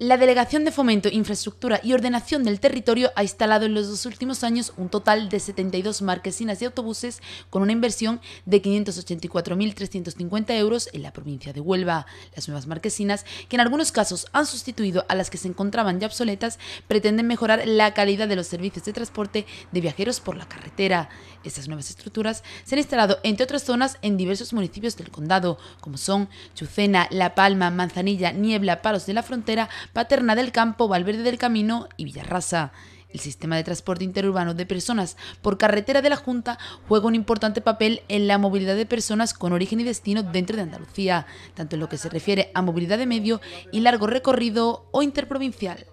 La Delegación de Fomento, Infraestructura y Ordenación del Territorio ha instalado en los dos últimos años un total de 72 marquesinas y autobuses con una inversión de 584.350 euros en la provincia de Huelva. Las nuevas marquesinas, que en algunos casos han sustituido a las que se encontraban ya obsoletas, pretenden mejorar la calidad de los servicios de transporte de viajeros por la carretera. Estas nuevas estructuras se han instalado, entre otras zonas, en diversos municipios del condado, como son Chucena, La Palma, Manzanilla, Niebla, Palos de la Frontera, Paterna del Campo, Valverde del Camino y Villarrasa. El sistema de transporte interurbano de personas por carretera de la Junta juega un importante papel en la movilidad de personas con origen y destino dentro de Andalucía, tanto en lo que se refiere a movilidad de medio y largo recorrido o interprovincial.